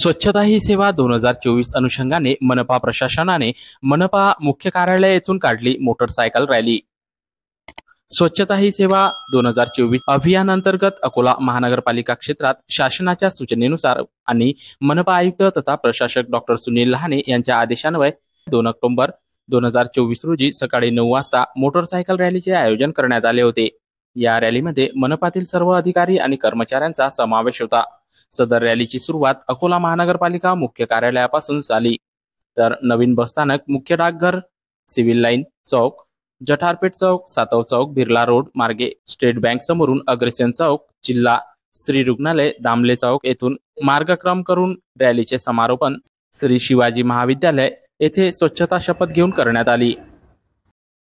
स्वच्छता ही सेवा दोन हजार चोवीस अनुषंगाने मनपा प्रशासनाने मनपा मुख्य कार्यालय येथून काढली मोटरसायकल रॅली स्वच्छता ही सेवा दोन हजार चोवीस अभियानांतर्गत अकोला महानगरपालिका क्षेत्रात शासनाच्या सूचनेनुसार आणि मनपा आयुक्त तथा प्रशासक डॉक्टर सुनील लहाने यांच्या आदेशान्वये दोन ऑक्टोबर दोन हजार चोवीस रोजी सकाळी नऊ वाजता मोटरसायकल रॅलीचे आयोजन करण्यात आले होते या रॅलीमध्ये मनपातील सर्व अधिकारी आणि कर्मचाऱ्यांचा समावेश होता सदर रॅलीची सुरुवात अकोला महानगरपालिका मुख्य कार्यालयापासून झाली तर नवीन बसस्थानक मुख्य डाकघर सिव्हिल लाईन चौक जठारपेठ चौक सातव चौक बिर्ला रोड मार्गे स्टेट बँक समोरून अग्रेसेन चौक जिल्हा श्री रुग्णालय दामले चौक येथून मार्गक्रम करून रॅलीचे समारोपण श्री शिवाजी महाविद्यालय येथे स्वच्छता शपथ घेऊन करण्यात आली